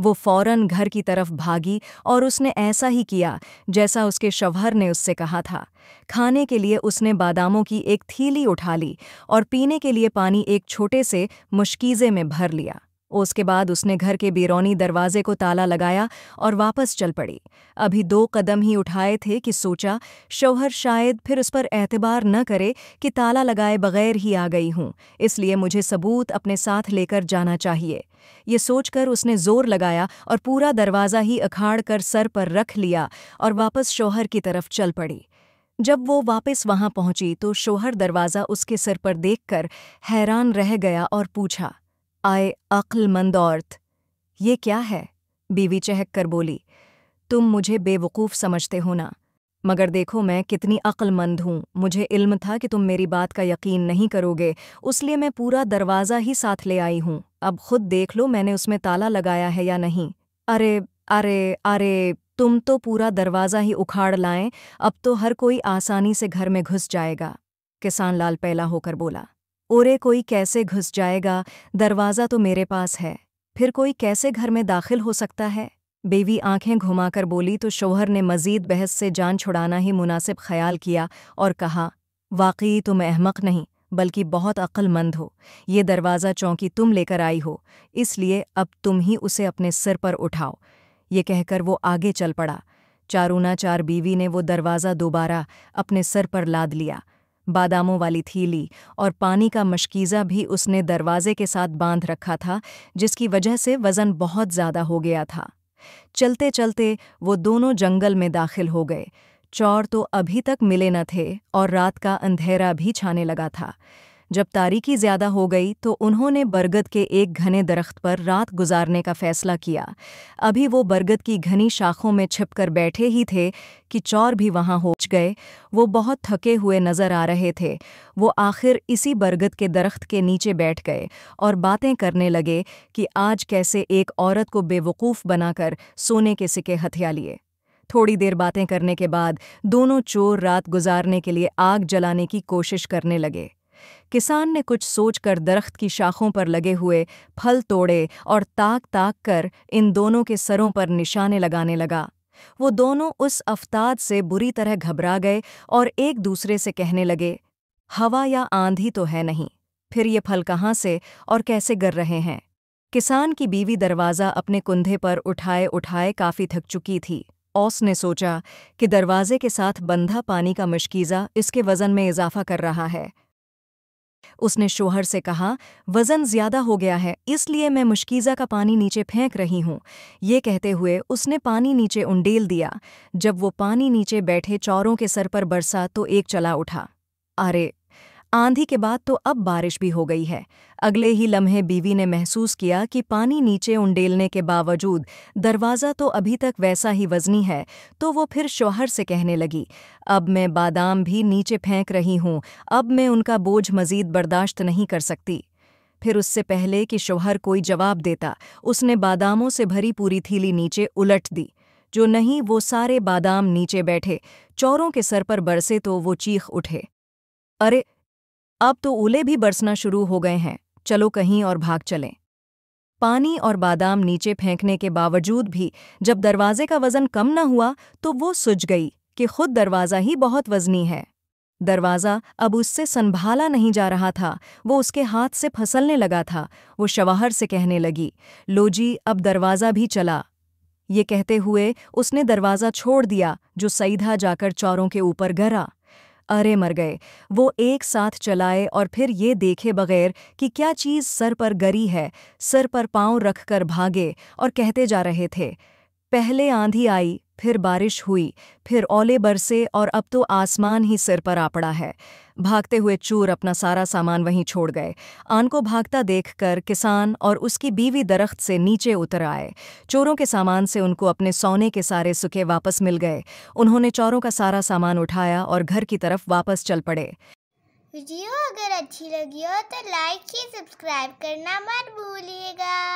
वो फौरन घर की तरफ भागी और उसने ऐसा ही किया जैसा उसके शवहर ने उससे कहा था खाने के लिए उसने बादामों की एक थीली उठा ली और पीने के लिए पानी एक छोटे से मुश्कीजे में भर लिया उसके बाद उसने घर के बिरौनी दरवाजे को ताला लगाया और वापस चल पड़ी अभी दो कदम ही उठाए थे कि सोचा शौहर शायद फिर उस पर एतबार न करे कि ताला लगाए बगैर ही आ गई हूँ इसलिए मुझे सबूत अपने साथ लेकर जाना चाहिए ये सोचकर उसने जोर लगाया और पूरा दरवाज़ा ही अखाड़ कर सर पर रख लिया और वापस शौहर की तरफ चल पड़ी जब वो वापस वहाँ पहुँची तो शोहर दरवाज़ा उसके सिर पर देखकर हैरान रह गया और पूछा आए अक्लमंद औरत ये क्या है बीवी चहक कर बोली तुम मुझे बेवकूफ़ समझते हो ना मगर देखो मैं कितनी अक्लमंद हूँ मुझे इल्म था कि तुम मेरी बात का यकीन नहीं करोगे उसलिए मैं पूरा दरवाज़ा ही साथ ले आई हूँ अब खुद देख लो मैंने उसमें ताला लगाया है या नहीं अरे अरे अरे तुम तो पूरा दरवाज़ा ही उखाड़ लाएं अब तो हर कोई आसानी से घर में घुस जाएगा किसान लाल पहला होकर बोला ओरे कोई कैसे घुस जाएगा दरवाज़ा तो मेरे पास है फिर कोई कैसे घर में दाखिल हो सकता है बेवी आंखें घुमाकर बोली तो शोहर ने मजीद बहस से जान छुड़ाना ही मुनासिब ख्याल किया और कहा वाकई तुम तो अहमक नहीं बल्कि बहुत अक्लमंद हो ये दरवाज़ा चौंकी तुम लेकर आई हो इसलिए अब तुम ही उसे अपने सिर पर उठाओ ये कहकर वो आगे चल पड़ा चारूना चार बीवी ने वो दरवाज़ा दोबारा अपने सर पर लाद लिया बादामों वाली थीली और पानी का मशकीज़ा भी उसने दरवाजे के साथ बांध रखा था जिसकी वजह से वज़न बहुत ज़्यादा हो गया था चलते चलते वो दोनों जंगल में दाखिल हो गए चौर तो अभी तक मिले न थे और रात का अंधेरा भी छाने लगा था जब तारीकी ज़्यादा हो गई तो उन्होंने बरगद के एक घने दरख्त पर रात गुजारने का फैसला किया अभी वो बरगद की घनी शाखों में छिपकर बैठे ही थे कि चौर भी वहाँ होच गए वो बहुत थके हुए नज़र आ रहे थे वो आखिर इसी बरगद के दरख्त के नीचे बैठ गए और बातें करने लगे कि आज कैसे एक औरत को बेवकूफ़ बनाकर सोने के सिक्के हथिया लिए थोड़ी देर बातें करने के बाद दोनों चोर रात गुजारने के लिए आग जलाने की कोशिश करने लगे किसान ने कुछ सोचकर दरख्त की शाखों पर लगे हुए फल तोड़े और ताक ताक कर इन दोनों के सरों पर निशाने लगाने लगा वो दोनों उस अफ्ताद से बुरी तरह घबरा गए और एक दूसरे से कहने लगे हवा या आंधी तो है नहीं फिर ये फल कहाँ से और कैसे गर रहे हैं किसान की बीवी दरवाज़ा अपने कुंधे पर उठाए उठाए काफ़ी थक चुकी थी औस ने सोचा कि दरवाजे के साथ बंधा पानी का मशकीज़ा इसके वज़न में इजाफा कर रहा है उसने शोहर से कहा वज़न ज़्यादा हो गया है इसलिए मैं मुश्कीज़ा का पानी नीचे फेंक रही हूँ ये कहते हुए उसने पानी नीचे उंडेल दिया जब वो पानी नीचे बैठे चौरों के सर पर बरसा तो एक चला उठा अरे आंधी के बाद तो अब बारिश भी हो गई है अगले ही लम्हे बीवी ने महसूस किया कि पानी नीचे उंडेलने के बावजूद दरवाज़ा तो अभी तक वैसा ही वजनी है तो वो फिर शौहर से कहने लगी अब मैं बादाम भी नीचे फेंक रही हूँ अब मैं उनका बोझ मजीद बर्दाश्त नहीं कर सकती फिर उससे पहले कि शौहर कोई जवाब देता उसने बादामों से भरी पूरी थीली नीचे उलट दी जो नहीं वो सारे बादाम नीचे बैठे चौरों के सर पर बरसे तो वो चीख उठे अरे अब तो ओले भी बरसना शुरू हो गए हैं चलो कहीं और भाग चलें पानी और बादाम नीचे फेंकने के बावजूद भी जब दरवाजे का वजन कम न हुआ तो वो सुझ गई कि खुद दरवाज़ा ही बहुत वजनी है दरवाज़ा अब उससे संभाला नहीं जा रहा था वो उसके हाथ से फसलने लगा था वो शवाहर से कहने लगी लो जी अब दरवाज़ा भी चला ये कहते हुए उसने दरवाज़ा छोड़ दिया जो सईधा जाकर चौरों के ऊपर गरा अरे मर गए वो एक साथ चलाए और फिर ये देखे बगैर कि क्या चीज़ सर पर गरी है सर पर पांव रखकर भागे और कहते जा रहे थे पहले आंधी आई फिर बारिश हुई फिर ओले बरसे और अब तो आसमान ही सिर पर आ पड़ा है भागते हुए चूर अपना सारा सामान वहीं छोड़ गए आन को भागता देखकर किसान और उसकी बीवी दरख्त से नीचे उतर आए चोरों के सामान से उनको अपने सोने के सारे सुखे वापस मिल गए उन्होंने चोरों का सारा सामान उठाया और घर की तरफ वापस चल पड़े वीडियो अगर अच्छी लगी हो तो लाइक ही सब्सक्राइब करना मत भूलिएगा